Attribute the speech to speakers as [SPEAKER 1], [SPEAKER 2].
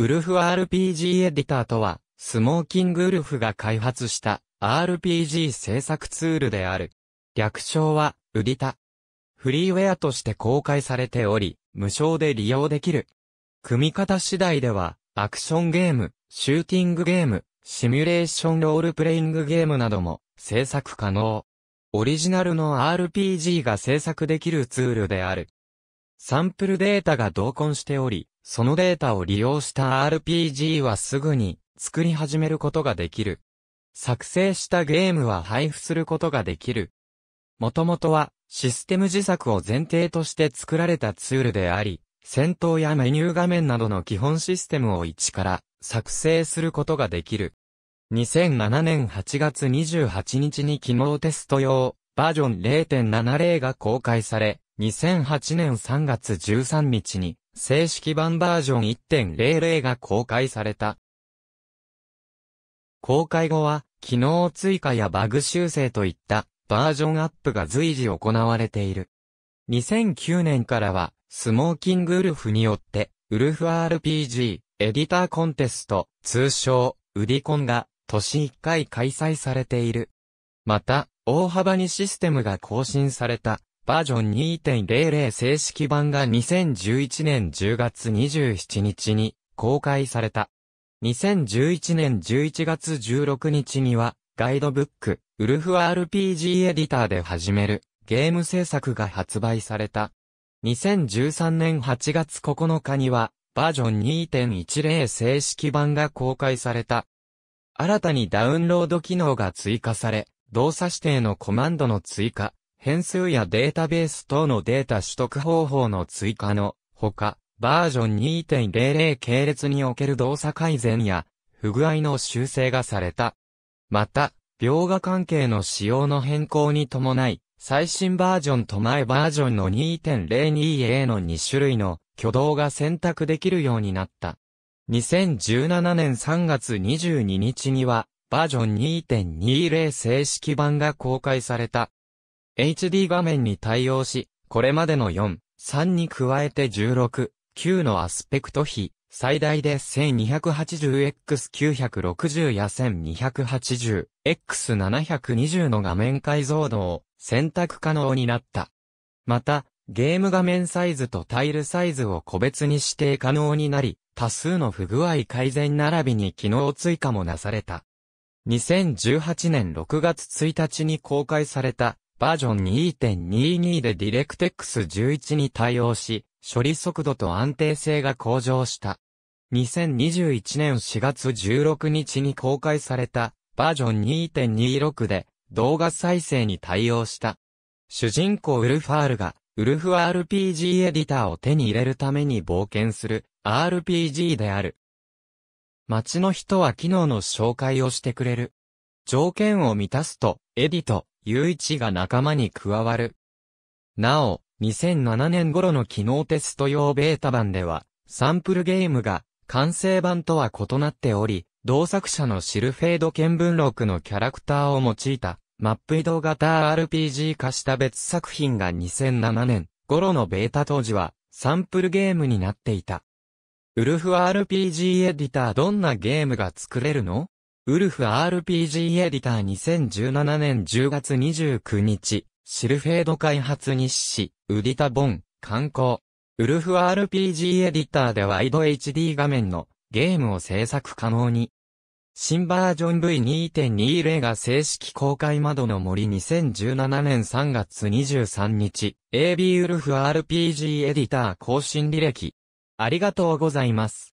[SPEAKER 1] ウルフ RPG エディターとは、スモーキングウルフが開発した RPG 制作ツールである。略称は、ウディタ。フリーウェアとして公開されており、無償で利用できる。組み方次第では、アクションゲーム、シューティングゲーム、シミュレーションロールプレイングゲームなども制作可能。オリジナルの RPG が制作できるツールである。サンプルデータが同梱しており、そのデータを利用した RPG はすぐに作り始めることができる。作成したゲームは配布することができる。もともとはシステム自作を前提として作られたツールであり、戦闘やメニュー画面などの基本システムを一から作成することができる。2007年8月28日に機能テスト用バージョン0.70が公開され、2008年3月13日に正式版バージョン1.00が公開された。公開後は、機能追加やバグ修正といったバージョンアップが随時行われている。2009年からは、スモーキングウルフによって、ウルフ RPG、エディターコンテスト、通称、ウディコンが、年1回開催されている。また、大幅にシステムが更新された、バージョン2.00正式版が2011年10月27日に公開された。2011年11月16日には、ガイドブック、ウルフ RPG エディターで始める、ゲーム制作が発売された。2013年8月9日には、バージョン2.10正式版が公開された。新たにダウンロード機能が追加され、動作指定のコマンドの追加、変数やデータベース等のデータ取得方法の追加のほか、バージョン2.00系列における動作改善や不具合の修正がされた。また、描画関係の仕様の変更に伴い、最新バージョンと前バージョンの 2.02A の2種類の挙動が選択できるようになった。2017年3月22日には、バージョン2.20正式版が公開された。HD 画面に対応し、これまでの4、3に加えて16、9のアスペクト比、最大で 1280x960 や 1280x720 の画面解像度を選択可能になった。また、ゲーム画面サイズとタイルサイズを個別に指定可能になり、多数の不具合改善並びに機能追加もなされた。2018年6月1日に公開されたバージョン2.22で DirectX 11に対応し、処理速度と安定性が向上した。2021年4月16日に公開されたバージョン2.26で動画再生に対応した。主人公ウルファールがウルフ RPG エディターを手に入れるために冒険する RPG である。街の人は機能の紹介をしてくれる。条件を満たすとエディと雄一が仲間に加わる。なお、2007年頃の機能テスト用ベータ版では、サンプルゲームが完成版とは異なっており、同作者のシルフェード見聞録のキャラクターを用いた、マップ移動型 RPG 化した別作品が2007年頃のベータ当時は、サンプルゲームになっていた。ウルフ RPG エディターどんなゲームが作れるのウルフ RPG エディター2017年10月29日、シルフェード開発日誌、ウディタボン、観光。ウルフ RPG エディターでワイド HD 画面のゲームを制作可能に。新バージョン V2.20 が正式公開窓の森2017年3月23日、AB ウルフ RPG エディター更新履歴。ありがとうございます。